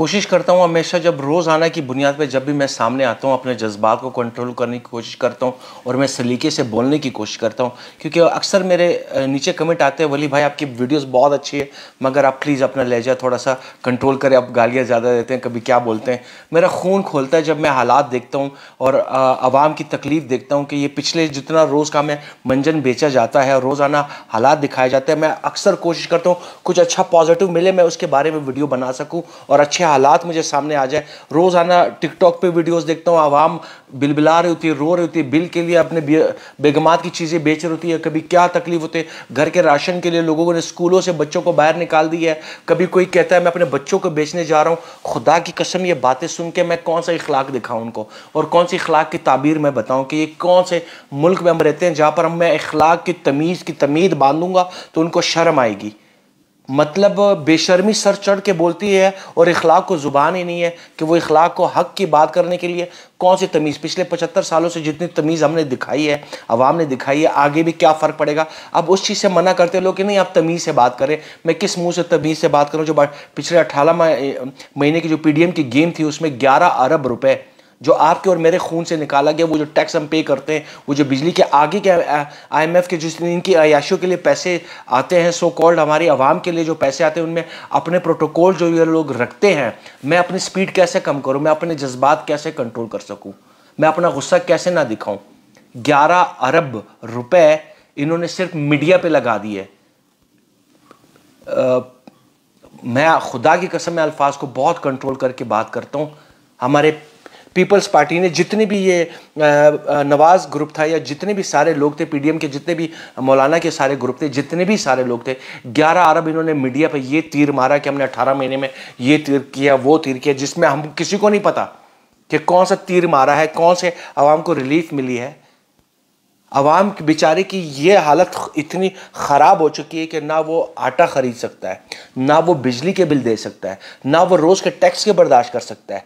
कोशिश करता हूँ हमेशा जब रोज़ाना की बुनियाद पे जब भी मैं सामने आता हूँ अपने जज्बात को कंट्रोल करने की कोशिश करता हूँ और मैं सलीके से बोलने की कोशिश करता हूँ क्योंकि अक्सर मेरे नीचे कमेंट आते हैं वली भाई आपकी वीडियोस बहुत अच्छी है मगर आप प्लीज़ अपना लहजा थोड़ा सा कंट्रोल करें आप गालियाँ ज़्यादा देते हैं कभी क्या बोलते हैं मेरा खून खोलता है जब मैं हालात देखता हूँ और आवाम की तकलीफ़ देखता हूँ कि ये पिछले जितना रोज़ का मैं मंजन बेचा जाता है रोज़ाना हालात दिखाए जाते हैं मैं अक्सर कोशिश करता हूँ कुछ अच्छा पॉजिटिव मिले मैं उसके बारे में वीडियो बना सकूँ और अच्छे हालात मुझे सामने आ जाए रोज़ाना टिकटॉक पे वीडियोस देखता हूँ आवाम बिलबिला रही होती है रो रही होती है बिल के लिए अपने बेगमात की चीज़ें बेच रही होती है कभी क्या तकलीफ होती है घर के राशन के लिए लोगों ने स्कूलों से बच्चों को बाहर निकाल दिया है कभी कोई कहता है मैं अपने बच्चों को बेचने जा रहा हूँ खुदा की कसम ये बातें सुन के मैं कौन सा इखलाक दिखाऊँ उनको और कौन सी इखलाक की ताबीर मैं बताऊँ कि ये कौन से मुल्क में हम रहते हैं जहाँ पर हम मैं इखलाक की तमीज़ की तमीद बांधूंगा तो उनको शर्म आएगी मतलब बेशर्मी सर चढ़ के बोलती है और इखलाक को ज़ुबान ही नहीं है कि वो इखलाक को हक की बात करने के लिए कौन सी तमीज़ पिछले पचहत्तर सालों से जितनी तमीज़ हमने दिखाई है अवाम ने दिखाई है आगे भी क्या फ़र्क पड़ेगा अब उस चीज़ से मना करते हैं लोग कि नहीं आप तमीज़ से बात करें मैं किस मुँह से तमीज़ से बात करूँ जो पिछले अठारह महीने की जो पी की गेम थी उसमें ग्यारह अरब रुपये जो आपके और मेरे खून से निकाला गया वो जो टैक्स हम पे करते हैं वो जो बिजली के आगे के आईएमएफ के जिस इनकी अयाशियों के लिए पैसे आते हैं सो कॉल्ड हमारी आवाम के लिए जो पैसे आते हैं उनमें अपने प्रोटोकॉल जो ये लोग रखते हैं मैं अपनी स्पीड कैसे कम करूँ मैं अपने जज्बात कैसे कंट्रोल कर सकूँ मैं अपना गुस्सा कैसे ना दिखाऊँ ग्यारह अरब रुपये इन्होंने सिर्फ मीडिया पर लगा दिए मैं खुदा की कसम में अल्फाज को बहुत कंट्रोल करके बात करता हूँ हमारे पीपल्स पार्टी ने जितने भी ये नवाज़ ग्रुप था या जितने भी सारे लोग थे पीडीएम के जितने भी मौलाना के सारे ग्रुप थे जितने भी सारे लोग थे ग्यारह अरब इन्होंने मीडिया पर ये तीर मारा कि हमने अठारह महीने में ये तीर किया वो तीर किया जिसमें हम किसी को नहीं पता कि कौन सा तीर मारा है कौन से आवाम को रिलीफ मिली है आवाम बेचारे की ये हालत इतनी ख़राब हो चुकी है कि ना वो आटा ख़रीद सकता है ना वो बिजली के बिल दे सकता है ना वो रोज़ के टैक्स के बर्दाश्त कर सकता है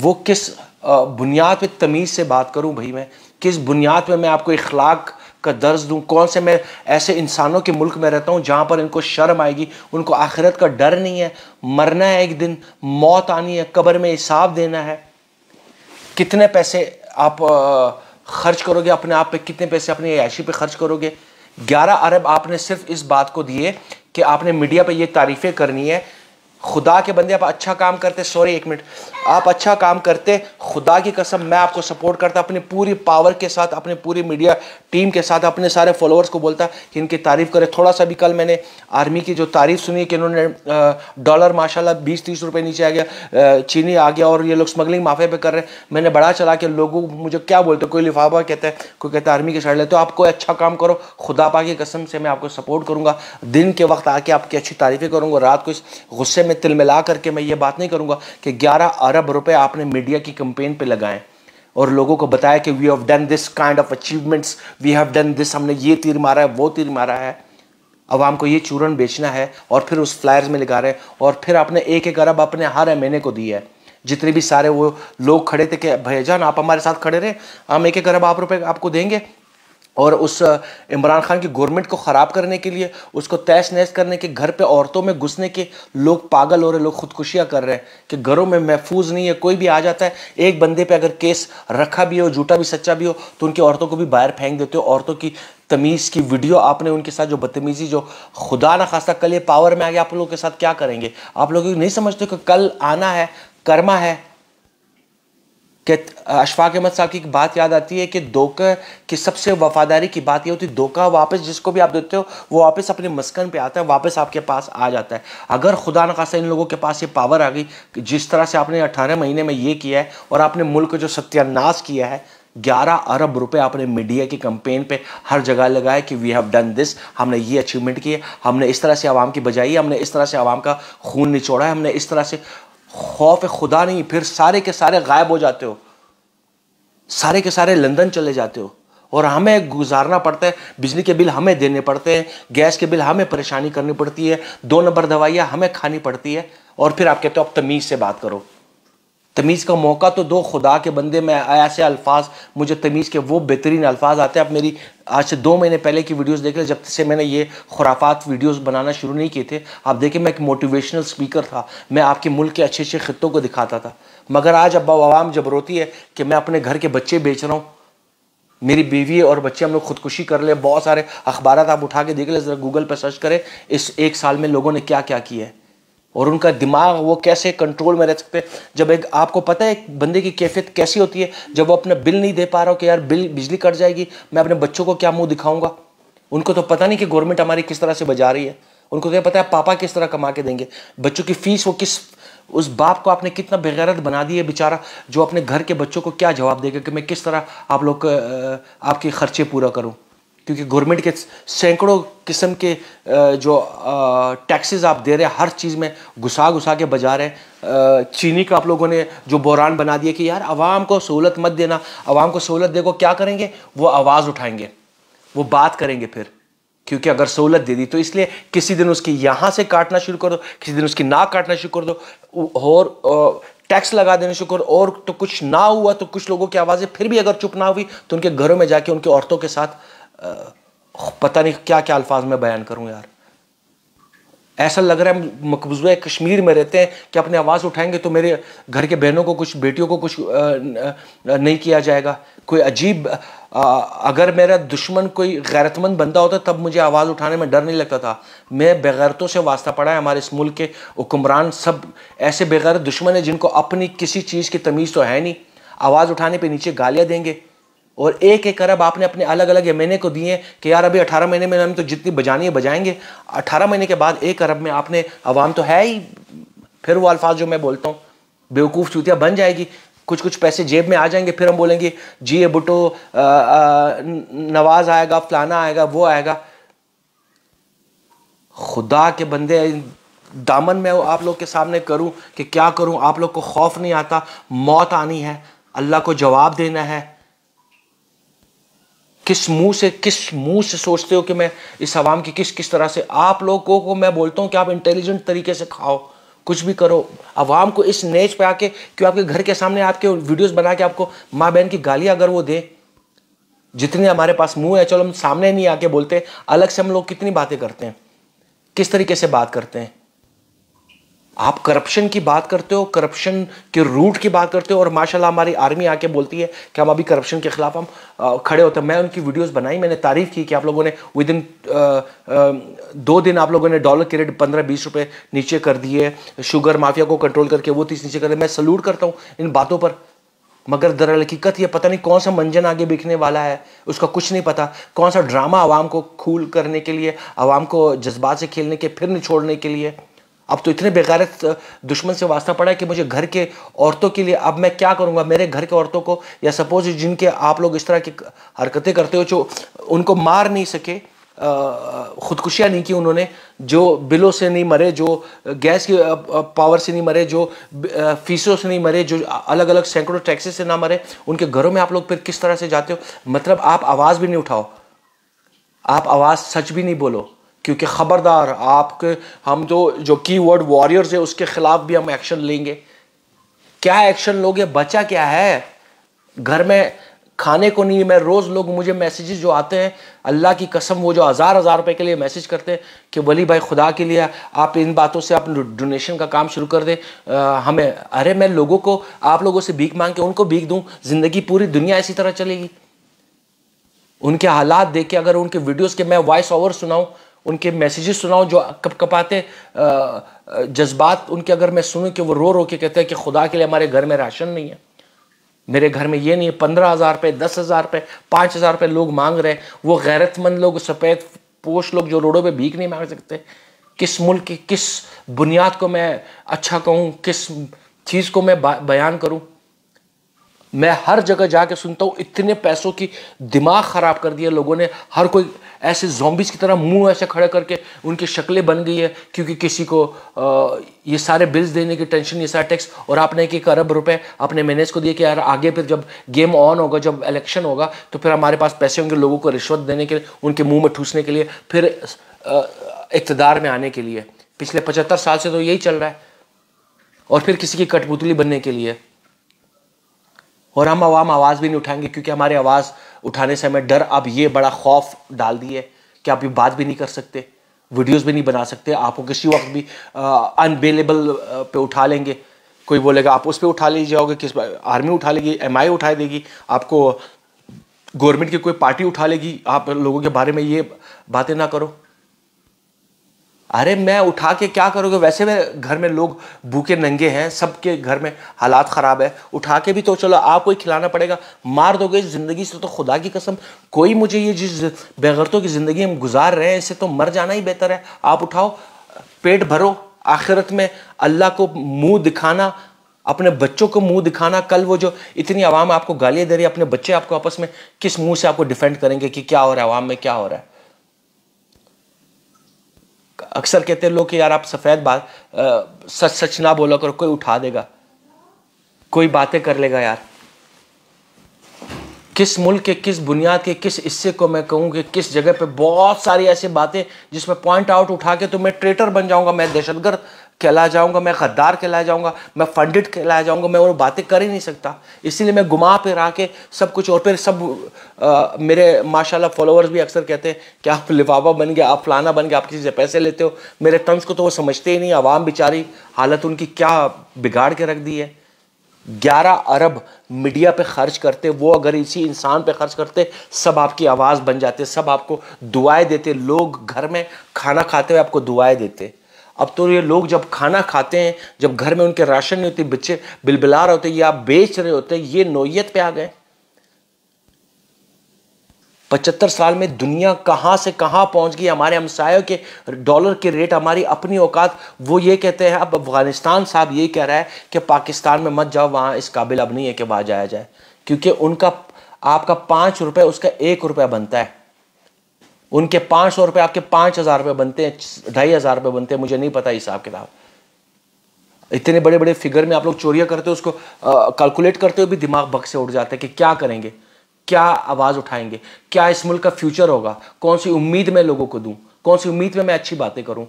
वो किस बुनियाद पे तमीज़ से बात करूं भाई मैं किस बुनियाद पे मैं आपको इखलाक का दर्ज दूं कौन से मैं ऐसे इंसानों के मुल्क में रहता हूं जहां पर इनको शर्म आएगी उनको आखिरत का डर नहीं है मरना है एक दिन मौत आनी है कब्र में हिसाब देना है कितने पैसे आप खर्च करोगे अपने आप पे कितने पैसे अपनी ऐशी पे खर्च करोगे ग्यारह अरब आपने सिर्फ इस बात को दिए कि आपने मीडिया पे ये तारीफ़ें करनी है खुदा के बंदे आप अच्छा काम करते सॉरी एक मिनट आप अच्छा काम करते खुदा की कसम मैं आपको सपोर्ट करता अपनी पूरी पावर के साथ अपनी पूरी मीडिया टीम के साथ अपने सारे फॉलोअर्स को बोलता कि इनकी तारीफ़ करें थोड़ा सा भी कल मैंने आर्मी की जो तारीफ़ सुनी कि इन्होंने डॉलर माशाल्लाह बीस तीस रुपये नीचे आ गया चीनी आ गया और ये लोग स्मगलिंग माफे पर कर रहे हैं मैंने बड़ा चला के लोगों मुझे क्या बोलते कोई लिफाफा कहता है कोई कहता है आर्मी की साइड लेते हो आप कोई अच्छा काम करो खुदा पा की कसम से मैं आपको सपोर्ट करूँगा दिन के वक्त आके आपकी अच्छी तारीफ़ें करूँगा रात को इस गुस्से में तिलमिला करके मैं ये बात नहीं करूँगा कि 11 अरब रुपए आपने मीडिया की कंपेन पे लगाएं और लोगों को बताया कि we have done this kind of achievements we have done this हमने ये तीर मारा है वो तीर मारा है आवाम को ये चूरन बेचना है और फिर उस फ्लायर्स में लगा रहे हैं और फिर आपने एक एक अरब अपने हर एम को दिया है जितने भी सारे वो लोग खड़े थे कि भैया जान आप हमारे साथ खड़े रहे हम एक एक अरब आप रुपए आपको देंगे और उस इमरान खान की गवर्नमेंट को ख़राब करने के लिए उसको तैश नैस करने के घर पे औरतों में घुसने के लोग पागल हो रहे लोग खुदकुशियाँ कर रहे हैं कि घरों में महफूज नहीं है कोई भी आ जाता है एक बंदे पे अगर केस रखा भी हो झूठा भी सच्चा भी हो तो उनकी औरतों को भी बाहर फेंक देते हो औरतों की तमीज़ की वीडियो आपने उनके साथ जो बदतमीज़ी जो खुदा ना खासा कल ये पावर में आ गया आप लोगों के साथ क्या करेंगे आप लोग नहीं समझते कि कल आना है कर्मा है कि अशफाक अहमद साहब की एक बात याद आती है कि धोखा की सबसे वफादारी की बात ये होती है धोखा वापस जिसको भी आप देते हो वो वापस अपने मस्कन पे आता है वापस आपके पास आ जाता है अगर खुदा न खासा इन लोगों के पास ये पावर आ गई कि जिस तरह से आपने अठारह महीने में ये किया है और आपने मुल्क जो सत्यानाश किया है ग्यारह अरब रुपए आपने मीडिया की कंपेन पे हर जगह लगाए कि वी हैव डन दिस हमने ये अचीवमेंट की है हमने इस तरह से आवाम की बजाई हमने इस तरह से आवाम का खून निचोड़ा है हमने इस तरह से खौफ खुदा नहीं फिर सारे के सारे गायब हो जाते हो सारे के सारे लंदन चले जाते हो और हमें गुजारना पड़ता है बिजली के बिल हमें देने पड़ते हैं गैस के बिल हमें परेशानी करनी पड़ती है दो नंबर दवाइयाँ हमें खानी पड़ती है और फिर आप कहते हो अब तमीज़ से बात करो तमीज़ का मौका तो दो खुदा के बंदे में ऐसे अल्फाज मुझे तमीज़ के वो बेहतरीन अल्फाज आते हैं आप मेरी आज से दो महीने पहले की वीडियोस देख ले जब से मैंने ये खुराफात वीडियोस बनाना शुरू नहीं किए थे आप देखें मैं एक मोटिवेशनल स्पीकर था मैं आपके मुल्क के अच्छे अच्छे खत्ों को दिखाता था मगर आज अब आवाम जब रोती है कि मैं अपने घर के बच्चे बेच रहा हूँ मेरी बीवी और बच्चे हम लोग खुदकुशी कर ले बहुत सारे अखबार आप उठा के देख ले ज़रा गूगल पर सर्च करें इस एक साल में लोगों ने क्या क्या किया है और उनका दिमाग वो कैसे कंट्रोल में रह सकते जब एक आपको पता है एक बंदे की कैफियत कैसी होती है जब वो अपना बिल नहीं दे पा रहा हो कि यार बिल बिजली कट जाएगी मैं अपने बच्चों को क्या मुंह दिखाऊंगा उनको तो पता नहीं कि गवर्नमेंट हमारी किस तरह से बजा रही है उनको तो पता है पापा किस तरह कमा के देंगे बच्चों की फीस वो किस उस बाप को आपने कितना बेगैरत बना दी है बेचारा जो अपने घर के बच्चों को क्या जवाब देगा कि मैं किस तरह आप लोग आपके खर्चे पूरा करूँ क्योंकि गवर्नमेंट के सैकड़ों किस्म के जो टैक्सेस आप दे रहे हैं हर चीज़ में घुसा घुसा के बजा रहे हैं चीनी का आप लोगों ने जो बहरान बना दिया कि यार आवाम को सहूलत मत देना आवाम को सहूलत देखो क्या करेंगे वो आवाज़ उठाएंगे वो बात करेंगे फिर क्योंकि अगर सहूलत दे दी तो इसलिए किसी दिन उसकी यहाँ से काटना शुरू कर दो किसी दिन उसकी नाक काटना शुरू कर दो और टैक्स लगा देना शुरू करो और तो कुछ ना हुआ तो कुछ लोगों की आवाज़ें फिर भी अगर चुप ना हुई तो उनके घरों में जाके उनकी औरतों के साथ पता नहीं क्या क्या अल्फाज में बयान करूँ यार ऐसा लग रहा है मकबूजा कश्मीर में रहते हैं कि अपनी आवाज़ उठाएंगे तो मेरे घर के बहनों को कुछ बेटियों को कुछ नहीं किया जाएगा कोई अजीब अगर मेरा दुश्मन कोई गैरतमंद बंदा होता तब मुझे आवाज़ उठाने में डर नहीं लगता था मैं बेगैरतों से वास्ता पड़ा है हमारे इस मुल्क के हुक्मरान सब ऐसे बेगैरत दुश्मन है जिनको अपनी किसी चीज़ की तमीज़ तो है नहीं आवाज़ उठाने पर नीचे गालियाँ देंगे और एक एक अरब आपने अपने अलग अलग एम को दिए कि यार अभी अठारह महीने में हम तो जितनी बजानी है बजाएंगे अठारह महीने के बाद एक अरब में आपने अवाम तो है ही फिर वो अल्फाज जो मैं बोलता हूँ बेवकूफ़ चूतिया बन जाएगी कुछ कुछ पैसे जेब में आ जाएंगे फिर हम बोलेंगे जी ये बुटो नवाज आएगा फलाना आएगा वो आएगा खुदा के बंदे दामन में आप लोग के सामने करूं कि क्या करूं आप लोग को खौफ नहीं आता मौत आनी है अल्लाह को जवाब देना है किस मुंह से किस मुंह से सोचते हो कि मैं इस आवाम की किस किस तरह से आप लोगों को मैं बोलता हूँ कि आप इंटेलिजेंट तरीके से खाओ कुछ भी करो आवाम को इस नेच पे आके क्यों आपके घर के सामने आपके वीडियोस बना के आपको माँ बहन की गालियाँ अगर वो दे जितने हमारे पास मुंह है चलो हम सामने नहीं आके बोलते अलग से हम लोग कितनी बातें करते हैं किस तरीके से बात करते हैं आप करप्शन की बात करते हो करप्शन के रूट की बात करते हो और माशाल्लाह हमारी आर्मी आके बोलती है कि हम अभी करप्शन के खिलाफ हम खड़े होते हैं मैं उनकी वीडियोस बनाई मैंने तारीफ की कि आप लोगों ने विद इन दो दिन आप लोगों ने डॉलर के रेट पंद्रह बीस रुपये नीचे कर दिए शुगर माफिया को कंट्रोल करके वो तीस नीचे कर दिए मैं सल्यूट करता हूँ इन बातों पर मगर दरअल हकीकत ये पता नहीं कौन सा मंजन आगे बिकने वाला है उसका कुछ नहीं पता कौन सा ड्रामा आवाम को खूल करने के लिए आवाम को जज्बात से खेलने के फिर निछोड़ने के लिए अब तो इतने बेगारत दुश्मन से वास्ता पड़ा है कि मुझे घर के औरतों के लिए अब मैं क्या करूँगा मेरे घर के औरतों को या सपोज जिनके आप लोग इस तरह की हरकतें करते हो जो उनको मार नहीं सके ख़ुदकुशियाँ नहीं की उन्होंने जो बिलों से नहीं मरे जो गैस की पावर से नहीं मरे जो फीसों से नहीं मरे जो अलग अलग सैकड़ों टैक्सेस से ना मरे उनके घरों में आप लोग फिर किस तरह से जाते हो मतलब आप आवाज़ भी नहीं उठाओ आप आवाज़ सच भी नहीं बोलो क्योंकि ख़बरदार आपके हम जो जो की वर्ड वॉरियर्स है उसके ख़िलाफ़ भी हम एक्शन लेंगे क्या एक्शन लोगे बचा क्या है घर में खाने को नहीं मैं रोज़ लोग मुझे मैसेजेस जो आते हैं अल्लाह की कसम वो जो हज़ार हज़ार रुपए के लिए मैसेज करते हैं कि वली भाई खुदा के लिए आप इन बातों से आप डोनेशन का काम शुरू कर दें हमें अरे मैं लोगों को आप लोगों से भीख मांग के उनको भीख दूँ ज़िंदगी पूरी दुनिया इसी तरह चलेगी उनके हालात देख के अगर उनके वीडियोज़ के मैं वॉइस ओवर सुनाऊं उनके मैसेजेस सुनाऊँ जो कप कपाते जज्बात उनके अगर मैं सुनूँ कि वो रो रो के कहते हैं कि खुदा के लिए हमारे घर में राशन नहीं है मेरे घर में ये नहीं है पंद्रह हज़ार रुपये दस हज़ार रुपये पाँच हज़ार रुपये लोग मांग रहे हैं वो गैरतमंद लोग सफ़ेद पोश लोग जो रोडों पर भीख नहीं मांग सकते किस मुल्क की किस बुनियाद को मैं अच्छा कहूँ किस चीज़ को मैं बयान करूँ मैं हर जगह जाके सुनता हूँ इतने पैसों की दिमाग ख़राब कर दिया लोगों ने हर कोई ऐसे जोम्बिस की तरह मुंह ऐसे खड़े करके उनकी शक्लें बन गई है क्योंकि किसी को आ, ये सारे बिल्स देने की टेंशन ये सारे टैक्स और आपने एक एक अरब रुपए अपने मैनेज को दिए कि यार आगे फिर जब गेम ऑन होगा जब इलेक्शन होगा तो फिर हमारे पास पैसे होंगे लोगों को रिश्वत देने के लिए उनके मुँह में ठूसने के लिए फिर इकतदार में आने के लिए पिछले पचहत्तर साल से तो यही चल रहा है और फिर किसी की कठपुतली बनने के लिए और हम आवाम आवाज़ भी नहीं उठाएंगे क्योंकि हमारी आवाज़ उठाने समय डर आप ये बड़ा खौफ डाल दिए कि आप ये बात भी नहीं कर सकते वीडियोस भी नहीं बना सकते आपको किसी वक्त भी अनबेलेबल पे उठा लेंगे कोई बोलेगा आप उस पर उठा ले जाओगे किस आर्मी उठा लेगी एम आई उठा देगी आपको गवर्नमेंट की कोई पार्टी उठा लेगी आप लोगों के बारे में ये बातें ना करो अरे मैं उठा के क्या करोगे वैसे में घर में लोग भूखे नंगे हैं सबके घर में हालात ख़राब है उठा के भी तो चलो आपको ही खिलाना पड़ेगा मार दोगे ज़िंदगी से तो खुदा की कसम कोई मुझे ये जिस बेगरतों की ज़िंदगी हम गुजार रहे हैं इसे तो मर जाना ही बेहतर है आप उठाओ पेट भरो आखिरत में अल्लाह को मुंह दिखाना अपने बच्चों को मुंह दिखाना कल वो जो इतनी आवाम आपको गालियाँ दे रही है अपने बच्चे आपको आपस में किस मुंह से आपको डिफेंड करेंगे कि क्या हो रहा है आवाम में क्या हो रहा है अक्सर कहते हैं लोग कि यार आप सफ़ेद बात सच सच ना बोला करो कोई उठा देगा कोई बातें कर लेगा यार किस मुल्क के किस बुनियाद के किस हिस्से को मैं कहूँ कि किस जगह पे बहुत सारी ऐसी बातें जिसमें पॉइंट आउट उठा के तो मैं ट्रेटर बन जाऊँगा मैं दहशतगर्द कहलाया जाऊंगा मैं गद्दार कहलाया जाऊंगा मैं फंडेड कहलाया जाऊंगा मैं और बातें कर ही नहीं सकता इसीलिए मैं घुमा फिर आके सब कुछ और फिर सब आ, मेरे माशाल्लाह फॉलोअर्स भी अक्सर कहते हैं कि आप लिफाफा बन गया आप फलाना बन गए आप किसी से पैसे लेते हो मेरे टर्म्स को तो वो समझते ही नहीं आवाम बेचारी हालत उनकी क्या बिगाड़ के रख दी है ग्यारह अरब मीडिया पर खर्च करते वो अगर इसी इंसान पर खर्च करते सब आपकी आवाज़ बन जाते सब आपको दुआएँ देते लोग घर में खाना खाते हुए आपको दुआएँ देते अब तो ये लोग जब खाना खाते हैं जब घर में उनके राशन नहीं होती बच्चे बिलबिला रहे होते या बेच रहे होते ये नोयत पे आ गए पचहत्तर साल में दुनिया कहां से कहां पहुंच गई हमारे हमसायों के डॉलर के रेट हमारी अपनी औकात वो ये कहते हैं अब अफगानिस्तान साहब ये कह रहा है कि पाकिस्तान में मत जाओ वहां इस काबिल अब नहीं है कि वहां जाया जाए क्योंकि उनका आपका पांच रुपये उसका एक रुपया बनता है उनके पाँच सौ रुपये आपके पाँच हज़ार रुपये बनते हैं ढाई हज़ार रुपये बनते हैं मुझे नहीं पता हिसाब किताब इतने बड़े बड़े फिगर में आप लोग चोरियाँ करते हो उसको कैलकुलेट करते हुए भी दिमाग भग से उठ जाता है कि क्या करेंगे क्या आवाज़ उठाएंगे क्या इस मुल्क का फ्यूचर होगा कौन सी उम्मीद मैं लोगों को दूँ कौन सी उम्मीद में मैं अच्छी बातें करूँ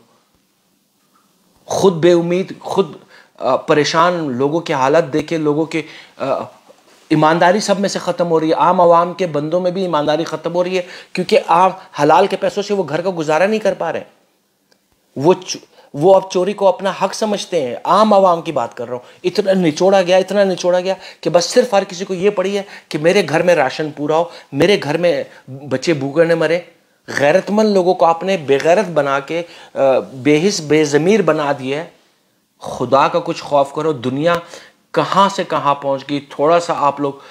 खुद बेउम्मीद खुद परेशान लोगों के हालत देखे लोगों के ईमानदारी सब में से ख़त्म हो रही है आम आवाम के बंदों में भी ईमानदारी ख़त्म हो रही है क्योंकि आम हलाल के पैसों से वो घर का गुजारा नहीं कर पा रहे वो वो अब चोरी को अपना हक समझते हैं आम आवाम की बात कर रहा हूँ इतना निचोड़ा गया इतना निचोड़ा गया कि बस सिर्फ हर किसी को ये पड़ी है कि मेरे घर में राशन पूरा हो मेरे घर में बच्चे भूखे न मरे गैरतमंद लोगों को आपने बेगैरत बना के बेहिस बेज़मीर बना दिया है खुदा का कुछ खौफ करो दुनिया कहाँ से कहाँ पहुँच गई थोड़ा सा आप लोग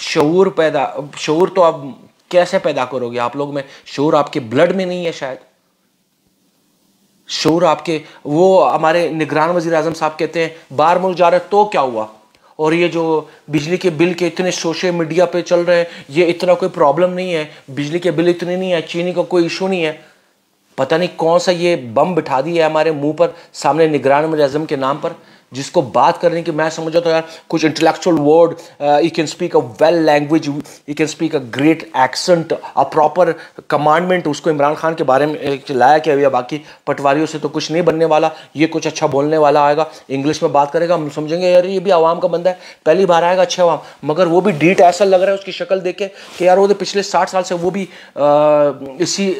शूर पैदा शूर तो आप कैसे पैदा करोगे आप लोग में शूर आपके ब्लड में नहीं है शायद शोर आपके वो हमारे निगरान वजीर अजम साहब कहते हैं बार मुल्क जा रहे तो क्या हुआ और ये जो बिजली के बिल के इतने सोशल मीडिया पे चल रहे हैं ये इतना कोई प्रॉब्लम नहीं है बिजली के बिल इतने नहीं है चीनी का को कोई इशू नहीं है पता नहीं कौन सा ये बम बिठा दिया है हमारे मुंह पर सामने निगरान वजी अजम के नाम पर जिसको बात करने की मैं समझा तो यार कुछ intellectual word you can speak a well language you can speak a great accent a proper commandment उसको इमरान खान के बारे में लाया क्या भैया बाकी पटवारियों से तो कुछ नहीं बनने वाला ये कुछ अच्छा बोलने वाला आएगा इंग्लिश में बात करेगा हम समझेंगे यार ये भी आवाम का बंदा है पहली बार आएगा अच्छा आवाम मगर वो भी डीट ऐसा लग रहा है उसकी शक्ल देखे कि यार वो तो पिछले साठ साल से वो भी इसी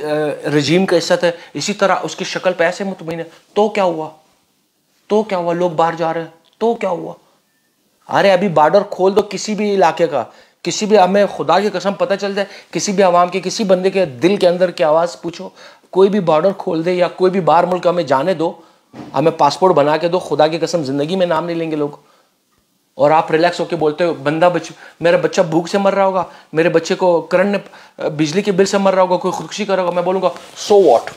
रजीम का हिस्सा था इसी तरह उसकी शक्ल पैसे मुतमिन है तो क्या हुआ तो क्या हुआ लोग बाहर जा रहे हैं तो क्या हुआ अरे अभी बॉर्डर खोल दो किसी भी इलाके का किसी भी हमें खुदा की कसम पता चल जाए किसी भी आवाम के किसी बंदे के दिल के अंदर की आवाज़ पूछो कोई भी बॉर्डर खोल दे या कोई भी बाहर मुल्क हमें जाने दो हमें पासपोर्ट बना के दो खुदा की कसम ज़िंदगी में नाम नहीं लेंगे लोग और आप रिलैक्स होकर बोलते हो बंदा बच मेरा बच्चा भूख से मर रहा होगा मेरे बच्चे को करंट बिजली के बिल से मर रहा होगा कोई खुदकुशी कर रहा होगा मैं बोलूँगा so what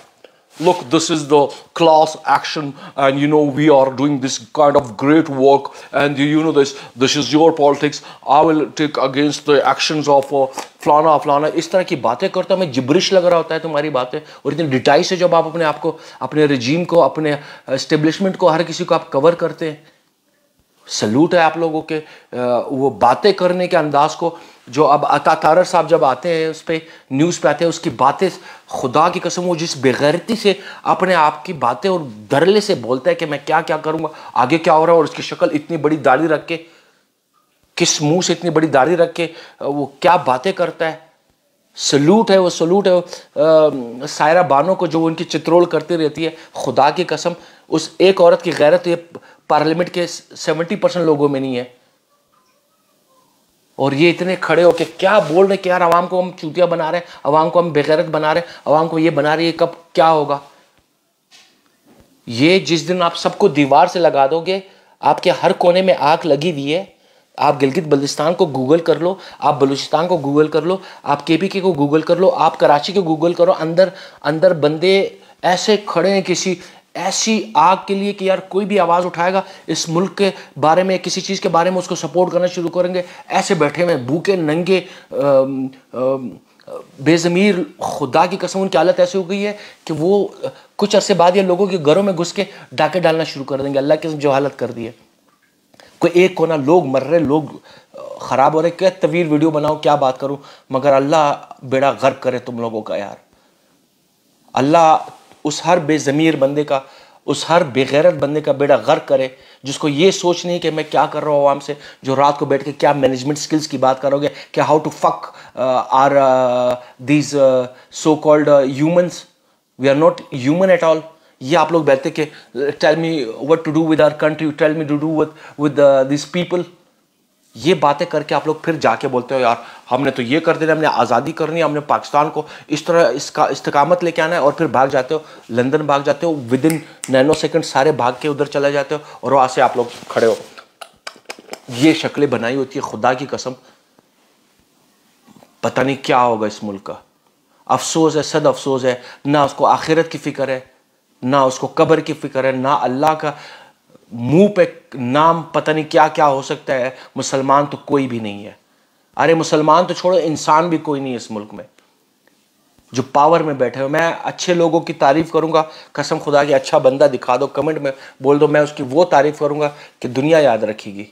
look, this is the class action and, you know, we are doing this kind of great work and you, you know this, this is your politics. I will take against the actions of uh, फलाना फलाना इस तरह की बातें करता हमें gibberish लग रहा होता है तुम्हारी बातें और इतनी डिटाई से जब आप अपने आप को अपने रजीम को अपने इस्टेब्लिशमेंट को हर किसी को आप कवर करते हैं सल्यूट है आप लोगों के वो बातें करने के अंदाज को जो अब अता तारर साहब जब आते हैं उस पर न्यूज़ पे आते हैं उसकी बातें खुदा की कसम वो जिस बेगैरती से अपने आप की बातें और दरले से बोलता है कि मैं क्या क्या करूँगा आगे क्या हो रहा है और उसकी शक्ल इतनी बड़ी दाढ़ी रख के किस मुंह से इतनी बड़ी दाढ़ी रख के वो क्या बातें करता है सलूट है वो सलूट है वो, आ, सायरा बानो को जो उनकी चित्रोल करती रहती है खुदा की कसम उस एक औरत की गैरत ये पार्लियामेंट के सेवेंटी परसेंट लोगों में नहीं है और ये इतने खड़े होके क्या बोल रहे कि यार आवाम को हम चूतिया बना रहे हैं आवाम को हम बेगैरत बना रहे हैं आवाम को ये बना रही है कब क्या होगा ये जिस दिन आप सबको दीवार से लगा दोगे आपके हर कोने में आग लगी हुई है आप गिलगित बल्तिस्तान को गूगल कर लो आप बलूचिस्तान को गूगल कर लो आप के को गूगल कर लो आप कराची को गूगल करो अंदर अंदर बंदे ऐसे खड़े हैं किसी ऐसी आग के लिए कि यार कोई भी आवाज़ उठाएगा इस मुल्क के बारे में किसी चीज़ के बारे में उसको सपोर्ट करना शुरू करेंगे ऐसे बैठे हुए भूखे नंगे बेज़मीर खुदा की कसम उनकी हालत ऐसी हो गई है कि वो कुछ अरसे बाद ये लोगों के घरों में घुस के डाके डालना शुरू कर देंगे अल्लाह के जो हालत कर दी है कोई एक कोना लोग मर रहे लोग ख़राब हो रहे क्या तवील वीडियो बनाओ क्या बात करूँ मगर अल्लाह बेड़ा गर्व करे तुम लोगों का यार अल्लाह उस हर बेज़मीर बंदे का उस हर बेगैरत बंदे का बेड़ा गर्क करे जिसको ये सोच नहीं कि मैं क्या कर रहा हूँ आवाम से जो रात को बैठ के क्या मैनेजमेंट स्किल्स की बात करोगे क्या how to fuck are these so called humans we are not human at all ये आप लोग बैठते कि tell me what to do with our country tell me to do with with this people ये बातें करके आप लोग फिर जाके बोलते हो यार हमने तो ये कर देना हमने आज़ादी करनी है हमने पाकिस्तान को इस तरह इसका इस्तकामत लेके आना है और फिर भाग जाते हो लंदन भाग जाते हो विद इन नैनो सेकेंड सारे भाग के उधर चले जाते हो और वहाँ से आप लोग खड़े हो ये शक्लें बनाई होती है खुदा की कसम पता नहीं क्या होगा इस मुल्क का अफसोस है सद अफसोस है ना उसको आखिरत की फ़िक्र है ना उसको कब्र की फ़िक्र है ना अल्लाह का मुंह पे नाम पता नहीं क्या क्या हो सकता है मुसलमान तो कोई भी नहीं है अरे मुसलमान तो छोड़ो इंसान भी कोई नहीं है इस मुल्क में जो पावर में बैठे हो मैं अच्छे लोगों की तारीफ करूंगा कसम खुदा की अच्छा बंदा दिखा दो कमेंट में बोल दो मैं उसकी वो तारीफ करूंगा कि दुनिया याद रखेगी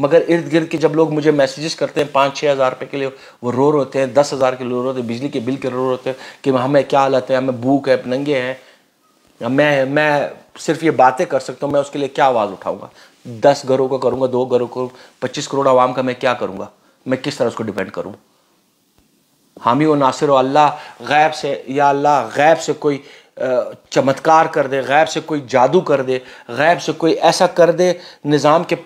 मगर इर्द गिर्द के जब लोग मुझे मैसेजेस करते हैं पाँच छः हज़ार रुपये के लिए वो रो रोते हैं दस हज़ार के रो रोते हैं बिजली के बिल के रो रोते हैं कि हमें क्या हालत है हमें भूख है नंगे हैं मैं मैं सिर्फ ये बातें कर सकता हूँ मैं उसके लिए क्या आवाज़ उठाऊंगा दस घरों का करूँगा दो घरों को पच्चीस करोड़ आवाम का मैं क्या करूँगा मैं किस तरह उसको डिपेंड करूँ हामी व नासिर अल्लाह गैब से या अल्लाह गैब से कोई चमत्कार कर दे गैब से कोई जादू कर दे गैब से कोई ऐसा कर दे निज़ाम के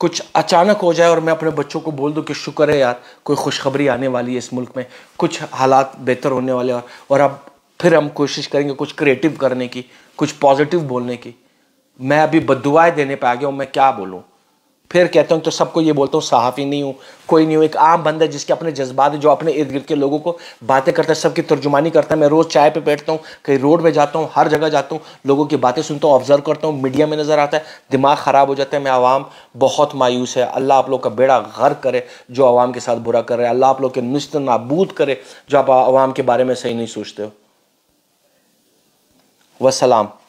कुछ अचानक हो जाए और मैं अपने बच्चों को बोल दूँ कि शुक्र है यार कोई खुशखबरी आने वाली है इस मुल्क में कुछ हालात बेहतर होने वाले और और अब फिर हम कोशिश करेंगे कुछ क्रिएटिव करने की कुछ पॉजिटिव बोलने की मैं अभी बदुआएं देने पर आ गया हूँ मैं क्या बोलूँ फिर कहता हूँ तो सबको ये बोलता हूँ सहाफ़ी नहीं हूँ कोई नहीं हूँ एक आम बंद है जिसके अपने जज्बात जो अपने इर्द गिर्द के लोगों को बातें करता है सबकी तर्जुमानी करता है मैं रोज़ चाय पे बैठता हूँ कहीं रोड पे जाता हूँ हर जगह जाता हूँ लोगों की बातें सुनता हूँ ऑब्जर्व करता हूँ मीडिया में नज़र आता है दिमाग ख़राब हो जाता है मैं आवाम बहुत मायूस है अल्लाह आप लोग का बेड़ा गर्क करे जो आवाम के साथ बुरा कर रहे हैं अल्लाह आप लोग के नुस्त नाबूद करे जो आप आवाम के बारे में सही नहीं सोचते हो वसलाम